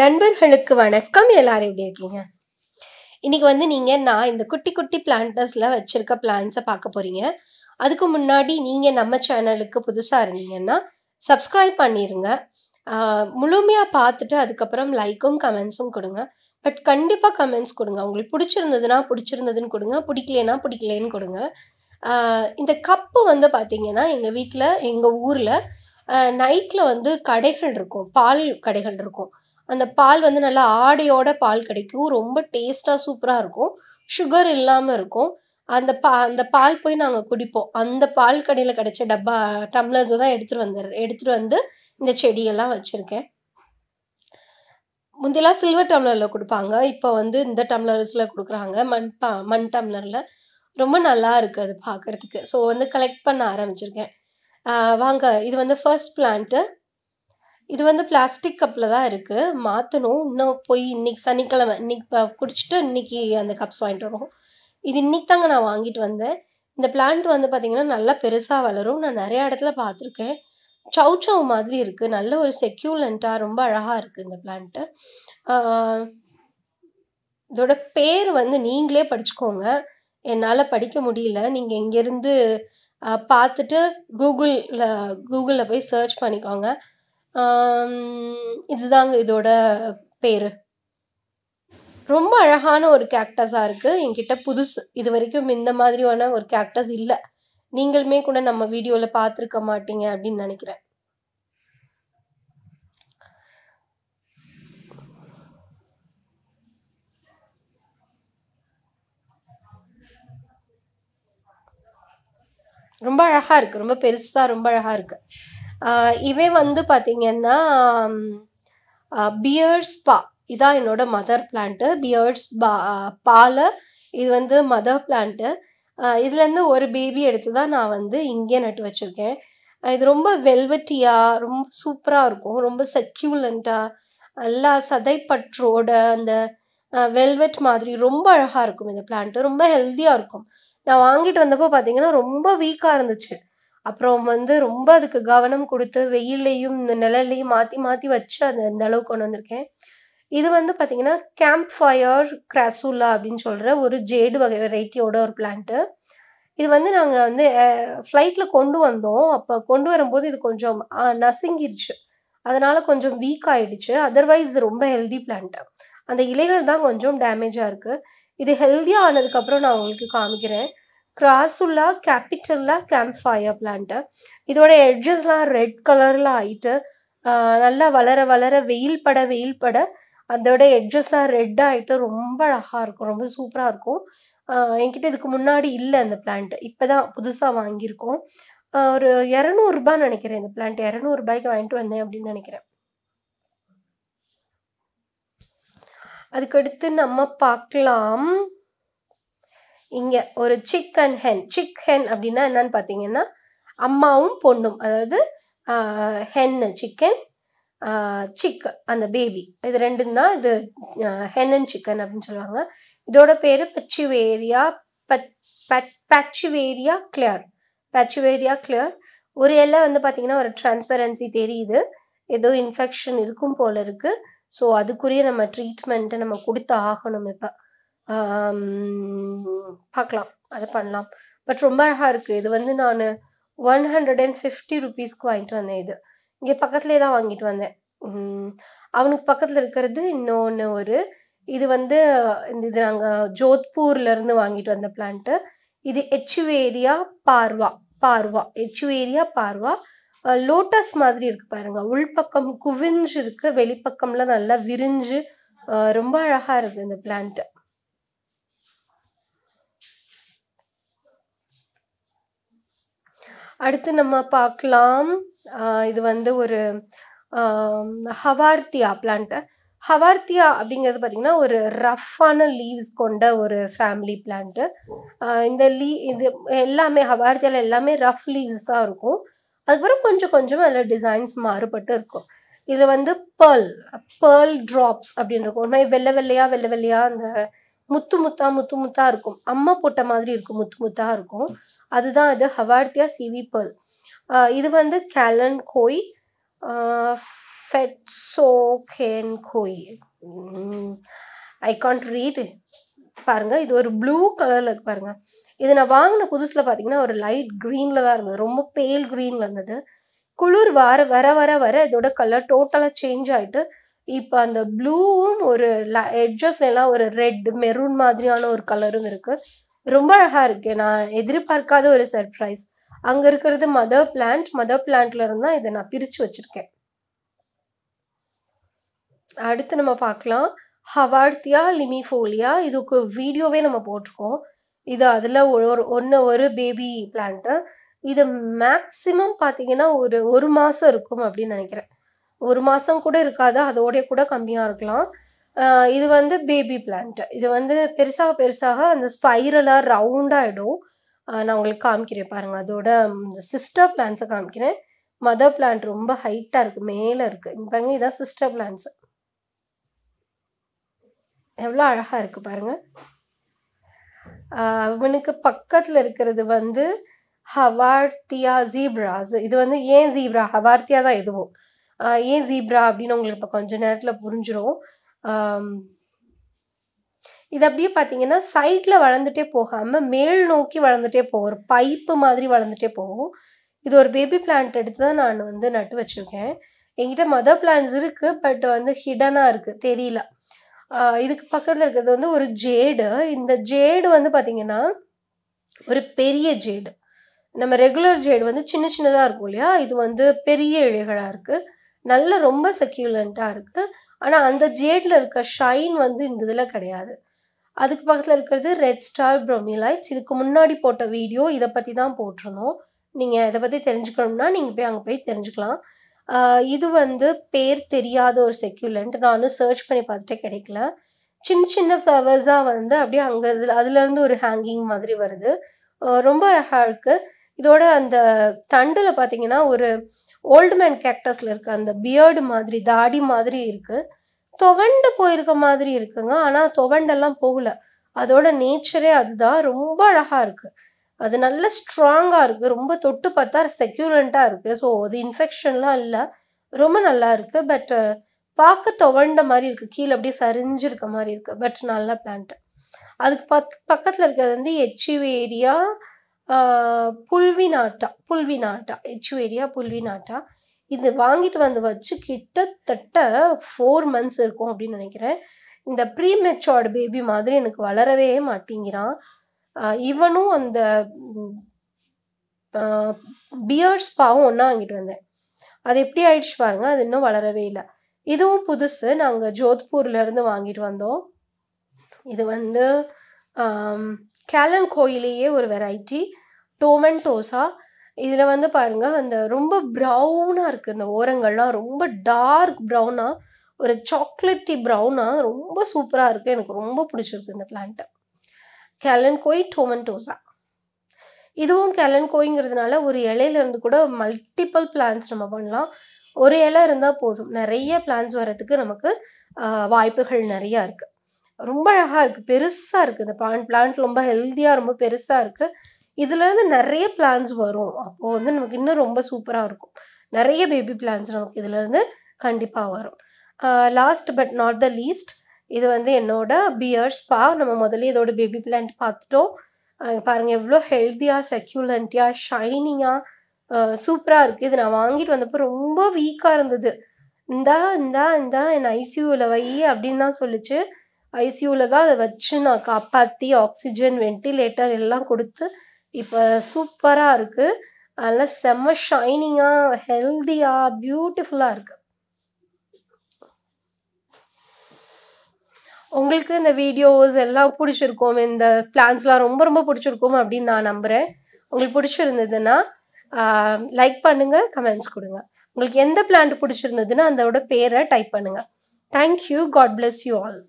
நண்பர்களுக்கு வணக்கம் எல்லாரும் எப்படி இருக்கீங்க இன்னைக்கு வந்து நீங்கள் நான் இந்த குட்டி குட்டி பிளான்டர்ஸில் வச்சுருக்க பிளான்ஸை பார்க்க போகிறீங்க அதுக்கு முன்னாடி நீங்கள் நம்ம சேனலுக்கு புதுசாக இருந்தீங்கன்னா சப்ஸ்கிரைப் பண்ணிடுங்க முழுமையாக பார்த்துட்டு அதுக்கப்புறம் லைக்கும் கமெண்ட்ஸும் கொடுங்க பட் கண்டிப்பாக கமெண்ட்ஸ் கொடுங்க உங்களுக்கு பிடிச்சிருந்ததுன்னா பிடிச்சிருந்ததுன்னு கொடுங்க பிடிக்கலனா பிடிக்கலேன்னு கொடுங்க இந்த கப்பு வந்து பார்த்தீங்கன்னா எங்கள் வீட்டில் எங்கள் ஊரில் நைட்டில் வந்து கடைகள் இருக்கும் பால் கடைகள் இருக்கும் அந்த பால் வந்து நல்லா ஆடையோட பால் கிடைக்கும் ரொம்ப டேஸ்ட்டாக சூப்பராக இருக்கும் சுகர் இல்லாமல் இருக்கும் அந்த பா அந்த பால் போய் நாங்கள் குடிப்போம் அந்த பால் கடையில் கிடைச்ச டப்பா டம்ளர்ஸை தான் எடுத்துகிட்டு வந்து எடுத்துகிட்டு வந்து இந்த செடியெல்லாம் வச்சுருக்கேன் முந்திலாம் சில்வர் டம்ளரில் கொடுப்பாங்க இப்போ வந்து இந்த டம்ளர்ஸில் கொடுக்குறாங்க மண் பா மண் டம்ளரில் ரொம்ப நல்லா இருக்குது அது பார்க்குறதுக்கு ஸோ வந்து கலெக்ட் பண்ண ஆரம்பிச்சிருக்கேன் வாங்க இது வந்து ஃபர்ஸ்ட் பிளான்ட்டு இது வந்து பிளாஸ்டிக் கப்பில் தான் இருக்குது மாற்றணும் இன்னும் போய் இன்னைக்கு சனிக்கிழமை இன்னைக்கு குடிச்சிட்டு இன்னைக்கு அந்த கப்ஸ் வாங்கிட்டு வரோம் இது இன்னைக்கு தாங்க நான் வாங்கிட்டு வந்தேன் இந்த பிளான்ட் வந்து பார்த்திங்கன்னா நல்லா பெருசாக வளரும் நான் நிறையா இடத்துல பார்த்துருக்கேன் சவு சவு மாதிரி இருக்குது நல்ல ஒரு செக்யூலண்ட்டாக ரொம்ப அழகாக இருக்குது இந்த பிளான்ட்டு இதோட பேர் வந்து நீங்களே படிச்சுக்கோங்க என்னால் படிக்க முடியல நீங்கள் இங்கேருந்து பார்த்துட்டு கூகுளில் கூகுளில் போய் சர்ச் பண்ணிக்கோங்க இதுதாங்க இதோட பேர் ரொம்ப அழகான ஒரு கேக்டஸாக இருக்குது என்கிட்ட புதுசு இது வரைக்கும் இந்த மாதிரியான ஒரு கேக்டஸ் இல்லை நீங்களுமே கூட நம்ம வீடியோவில் பார்த்துருக்க மாட்டீங்க அப்படின்னு நினைக்கிறேன் ரொம்ப அழகாக இருக்குது ரொம்ப பெருசாக ரொம்ப அழகாக இருக்குது இவன் வந்து பார்த்திங்கன்னா பியர்ஸ் பா இதான் என்னோட மதர் பிளான்ட்டு பியர்ட்ஸ் பா பாலை இது வந்து மதர் பிளான்ட்டு இதுலேருந்து ஒரு பேபி எடுத்து தான் நான் வந்து இங்கே நட்டு வச்சுருக்கேன் இது ரொம்ப வெல்வெட்டியாக ரொம்ப சூப்பராக இருக்கும் ரொம்ப செக்யூலண்ட்டாக நல்லா சதைப்பற்றோட அந்த வெல்வெட் மாதிரி ரொம்ப அழகாக இருக்கும் இந்த பிளான்ட்டு ரொம்ப ஹெல்த்தியாக இருக்கும் நான் வாங்கிட்டு வந்தப்போ பார்த்தீங்கன்னா ரொம்ப வீக்காக இருந்துச்சு அப்புறம் வந்து ரொம்ப அதுக்கு கவனம் கொடுத்து வெயில்லையும் இந்த நிழல்லையும் மாற்றி மாற்றி வச்சு அந்த அந்த அளவுக்கு கொண்டு வந்திருக்கேன் இது வந்து பார்த்திங்கன்னா கேம்ப் ஃபயர் கிராசூலா அப்படின்னு சொல்கிற ஒரு ஜேடு வகை வெரைட்டியோட ஒரு பிளான்ட்டு இது வந்து நாங்கள் வந்து ஃப்ளைட்டில் கொண்டு வந்தோம் அப்போ கொண்டு வரும்போது இது கொஞ்சம் நசுங்கிருச்சு அதனால் கொஞ்சம் வீக் ஆகிடுச்சு அதர்வைஸ் இது ரொம்ப ஹெல்தி பிளான்ட்டு அந்த இலைகள் தான் கொஞ்சம் டேமேஜாக இருக்குது இது ஹெல்தியாக ஆனதுக்கப்புறம் நான் உங்களுக்கு காமிக்கிறேன் கிராஸுல்லா கேபிட்டல்லா கேம்ப் ஃபயர் பிளான்ட்டு இதோட எட்ஜஸ்லாம் ரெட் கலரில் ஆகிட்டு நல்லா வளர வளர வெயில் பட வெயில் பட அதோட எட்ஜஸ்லாம் ரெட் ஆகிட்டு ரொம்ப அழகாக இருக்கும் ரொம்ப சூப்பராக இருக்கும் என்கிட்ட இதுக்கு முன்னாடி இல்லை அந்த பிளான்ட் இப்போ தான் புதுசாக வாங்கியிருக்கோம் ஒரு இரநூறுபா நினைக்கிறேன் இந்த பிளான்ட் இரநூறுபாய்க்கு வாங்கிட்டு வந்தேன் அப்படின்னு நினைக்கிறேன் அதுக்கடுத்து நம்ம பார்க்கலாம் இங்கே ஒரு chick and hen chick hen அப்படின்னா என்னன்னு பார்த்தீங்கன்னா அம்மாவும் பொண்ணும் அதாவது ஹென்னு சிக்கன் சிக் அந்த பேபி இது ரெண்டும் தான் இது ஹென் அண்ட் சிக்கன் அப்படின்னு சொல்லுவாங்க இதோட பேர் பச்சுவேரியா பச்சுவேரியா கிளியர் பச்சுவேரியா கிளியர் ஒரு எல்லாம் வந்து பார்த்தீங்கன்னா ஒரு டிரான்ஸ்பரன்சி தெரியுது ஏதோ இன்ஃபெக்ஷன் இருக்கும் போல் இருக்குது ஸோ அதுக்குரிய நம்ம ட்ரீட்மெண்ட்டை நம்ம கொடுத்து ஆகணும் இப்போ பார்க்கலாம் அதை பண்ணலாம் பட் ரொம்ப அழகாக இருக்குது இது வந்து நான் ஒன் ஹண்ட்ரட் அண்ட் ஃபிஃப்டி ருபீஸ்க்கு வாங்கிட்டு வந்தேன் இது இங்கே பக்கத்துலேயே தான் வாங்கிட்டு வந்தேன் அவனுக்கு பக்கத்தில் இருக்கிறது இன்னொன்று ஒரு இது வந்து இந்த இது நாங்கள் ஜோத்பூர்லேருந்து வாங்கிட்டு வந்த பிளான்ட்டு இது எச்சுவேரியா பார்வா பார்வா எச்சுவேரியா பார்வா லோட்டஸ் மாதிரி இருக்குது பாருங்கள் உள்பக்கம் குவிஞ்சு இருக்குது வெளிப்பக்கம்லாம் நல்லா விரிஞ்சு ரொம்ப அழகாக இருக்குது இந்த பிளான்ட்டு அடுத்து நம்ம பார்க்கலாம் இது வந்து ஒரு ஹவார்த்தியா பிளான்ட்டு ஹவார்த்தியா அப்படிங்கிறது பார்த்தீங்கன்னா ஒரு ரஃப்பான லீவ்ஸ் கொண்ட ஒரு ஃபேமிலி பிளான்ட்டு இந்த லீ இது எல்லாமே ஹவார்த்தியாவில் எல்லாமே ரஃப் லீவ்ஸ் தான் இருக்கும் அதுக்கப்புறம் கொஞ்சம் கொஞ்சம் அதில் டிசைன்ஸ் மாறுபட்டு இருக்கும் இதில் வந்து பேர்ல் பேர்ல் ட்ராப்ஸ் அப்படின்னு இருக்கும் ஒரு மாதிரி வெள்ளை வெள்ளையாக வெள்ளை வெள்ளையாக அந்த முத்து முத்தாக முத்து முத்தாக இருக்கும் அம்மா போட்ட மாதிரி இருக்கும் முத்து முத்தாக இருக்கும் அதுதான் இது ஹவார்டியா சிவி பல் இது வந்து கேலன் கோய் ஃபெட்ஸோகேன் கோய் ஐ கான்ட் ரீட் பாருங்கள் இது ஒரு ப்ளூ கலரில் இருக்கு பாருங்கள் இது நான் வாங்கின புதுசில் பார்த்தீங்கன்னா ஒரு லைட் க்ரீனில் தான் இருந்தது ரொம்ப பேல் க்ரீனில் இருந்தது குளிர் வர வர வர வர இதோட கலர் டோட்டலாக சேஞ்ச் ஆகிட்டு இப்போ அந்த ப்ளூவும் ஒரு எல்லாம் ஒரு ரெட் மெரூன் மாதிரியான ஒரு கலரும் இருக்குது ரொம்ப அழகா இருக்கு நான் எதிர்பார்க்காத ஒரு சர்ப்ரைஸ் அங்க இருக்கிறது மதர் பிளான்ட் மதர் பிளான்ட்ல தான் இதை நான் பிரிச்சு வச்சிருக்கேன் அடுத்து நம்ம பார்க்கலாம் ஹவார்த்தியா லிமிஃபோலியா இதுக்கு வீடியோவே நம்ம போட்டிருக்கோம் இது அதில் ஒரு ஒன்று ஒரு பேபி பிளான்ட்டு இது மேக்சிமம் பார்த்தீங்கன்னா ஒரு ஒரு மாதம் இருக்கும் அப்படின்னு நினைக்கிறேன் ஒரு மாதம் கூட இருக்காது அதோடைய கூட கம்மியாக இருக்கலாம் இது வந்து பேபி பிளான்ட் இது வந்து பெருசாக பெருசாக அந்த ஸ்பைரலாக ரவுண்டாகிடும் நான் உங்களுக்கு காமிக்கிறேன் பாருங்கள் அதோட சிஸ்டர் பிளான்ஸை காமிக்கிறேன் மதர் பிளான்ட் ரொம்ப ஹைட்டாக இருக்குது மேலே இருக்குது பாருங்கள் இதான் சிஸ்டர் பிளான்ஸ் எவ்வளோ அழகாக இருக்குது பாருங்கள் அவனுக்கு பக்கத்தில் இருக்கிறது வந்து ஹவார்த்தியா ஜீப்ராஸ் இது வந்து ஏன் ஜீப்ரா ஹவார்த்தியா தான் எதுவும் ஏன் ஜீப்ரா அப்படின்னு உங்களுக்கு இப்போ கொஞ்ச நேரத்தில் புரிஞ்சிடும் இது அப்படியே பார்த்தீங்கன்னா சைட்டில் வளர்ந்துட்டே போகாமல் மேல் நோக்கி வளர்ந்துட்டே போகும் ஒரு பைப்பு மாதிரி வளர்ந்துட்டே போகும் இது ஒரு பேபி பிளான்ட் எடுத்து தான் நான் வந்து நட்டு வச்சுருக்கேன் என்கிட்ட மதர் பிளான்ஸ் இருக்குது பட் வந்து ஹிடனாக இருக்குது தெரியல இதுக்கு பக்கத்தில் இருக்கிறது வந்து ஒரு ஜேடு இந்த ஜேடு வந்து பார்த்திங்கன்னா ஒரு பெரிய ஜேடு நம்ம ரெகுலர் ஜேடு வந்து சின்ன சின்னதாக இருக்கும் இல்லையா இது வந்து பெரிய இழைகளாக இருக்குது நல்ல ரொம்ப செக்யூலண்ட்டாக இருக்குது ஆனால் அந்த ஜேட்டில் இருக்க ஷைன் வந்து இந்த இதில் கிடையாது அதுக்கு பக்கத்தில் இருக்கிறது ரெட் ஸ்டார் ப்ரோமிலைட்ஸ் இதுக்கு முன்னாடி போட்ட வீடியோ இதை பற்றி தான் போட்டிருந்தோம் நீங்கள் இதை பற்றி தெரிஞ்சுக்கணும்னா நீங்கள் போய் அங்கே போய் தெரிஞ்சுக்கலாம் இது வந்து பேர் தெரியாத ஒரு செக்யூலண்ட் நானும் சர்ச் பண்ணி பார்த்துட்டே கிடைக்கல சின்ன சின்ன ஃப்ளவர்ஸாக வந்து அப்படியே அங்கே இதில் அதுலேருந்து ஒரு ஹேங்கிங் மாதிரி வருது ரொம்ப அழகாக இருக்குது இதோட அந்த தண்டில் பார்த்தீங்கன்னா ஒரு ஓல்டு மேன் கேக்டஸில் இருக்க அந்த பியர்டு மாதிரி தாடி மாதிரி இருக்குது துவண்டு போயிருக்க மாதிரி இருக்குங்க ஆனால் துவண்டெல்லாம் போகலை அதோட நேச்சரே அதுதான் ரொம்ப அழகாக இருக்குது அது நல்ல ஸ்ட்ராங்காக இருக்குது ரொம்ப தொட்டு பார்த்தா செக்யூரண்ட்டாக இருக்குது ஸோ அது இன்ஃபெக்ஷன்லாம் இல்லை ரொம்ப நல்லா இருக்குது பட் பார்க்க துவண்ட மாதிரி இருக்குது கீழே அப்படியே சரிஞ்சிருக்க மாதிரி இருக்குது பட் நல்லா பிளான்ட் அதுக்கு பக் பக்கத்தில் இருக்கிறது வந்து எச்சிவேரியா ஏரியா புல்வினாட்டா புல்வினாட்டா எச்சுவேரியா புல்வினாட்டா இது வாங்கிட்டு வந்து வச்சு கிட்டத்தட்ட ஃபோர் மந்த்ஸ் இருக்கும் அப்படின்னு நினைக்கிறேன் இந்த ப்ரீ மெச்சோர்டு பேபி மாதிரி எனக்கு வளரவே மாட்டேங்கிறான் இவனும் அந்த பியர்ட்ஸ் பாவும் ஒன்றா வாங்கிட்டு வந்தேன் அது எப்படி ஆயிடுச்சு பாருங்க அது இன்னும் வளரவே இல்லை இதுவும் புதுசு நாங்கள் ஜோத்பூர்லேருந்து வாங்கிட்டு வந்தோம் இது வந்து கேலன் கோயிலேயே ஒரு வெரைட்டி டோமெண்டோஸா இதில் வந்து பாருங்கள் அந்த ரொம்ப ப்ரௌனாக இருக்குது இந்த ஓரங்கள்லாம் ரொம்ப டார்க் ப்ரௌனாக ஒரு சாக்லேட்டி ப்ரௌனாக ரொம்ப சூப்பராக இருக்குது எனக்கு ரொம்ப பிடிச்சிருக்கு இந்த பிளான்ட்டு கேலன்கோய் டொமெண்டோஸா இதுவும் கேலன்கோய்ங்கிறதுனால ஒரு இலையிலேருந்து கூட மல்டிப்புள் பிளான்ஸ் நம்ம பண்ணலாம் ஒரு இலை இருந்தால் போதும் நிறைய பிளான்ஸ் வர்றதுக்கு நமக்கு வாய்ப்புகள் நிறையா இருக்குது ரொம்ப அழகாக இருக்குது பெருசாக இருக்குது இந்த பிளான் பிளான்ட் ரொம்ப ஹெல்த்தியாக ரொம்ப பெருசாக இருக்குது இதுலேருந்து நிறைய பிளான்ஸ் வரும் அப்போது வந்து நமக்கு இன்னும் ரொம்ப சூப்பராக இருக்கும் நிறைய பேபி பிளான்ஸ் நமக்கு இதுலேருந்து கண்டிப்பாக வரும் last but not the least இது வந்து என்னோட பியர் ஸ்பா நம்ம முதல்ல இதோட பேபி பிளான்ட் பார்த்துட்டோம் பாருங்கள் எவ்வளோ ஹெல்த்தியாக செக்யூலண்ட்டியாக ஷைனியாக சூப்பராக இருக்குது இது நான் வாங்கிட்டு வந்தப்போ ரொம்ப வீக்காக இருந்தது இந்தா இந்தா இந்தா என் ஐசியூவில் வை அப்படின்னு தான் சொல்லிச்சு ஐசியூவில் தான் அதை வச்சு நான் காப்பாற்றி ஆக்சிஜன் வென்டிலேட்டர் எல்லாம் கொடுத்து இப்போ சூப்பராக இருக்குது அதில் செம்ம ஷைனிங்காக ஹெல்த்தியாக பியூட்டிஃபுல்லாக இருக்குது உங்களுக்கு இந்த வீடியோஸ் எல்லாம் பிடிச்சிருக்கும் இந்த பிளான்ஸ்லாம் ரொம்ப ரொம்ப பிடிச்சிருக்கும் அப்படின்னு நான் நம்புகிறேன் உங்களுக்கு பிடிச்சிருந்ததுன்னா லைக் பண்ணுங்கள் கமெண்ட்ஸ் கொடுங்க உங்களுக்கு எந்த பிளான்ட் பிடிச்சிருந்ததுன்னா அதோட பேரை டைப் பண்ணுங்கள் thank you God bless you all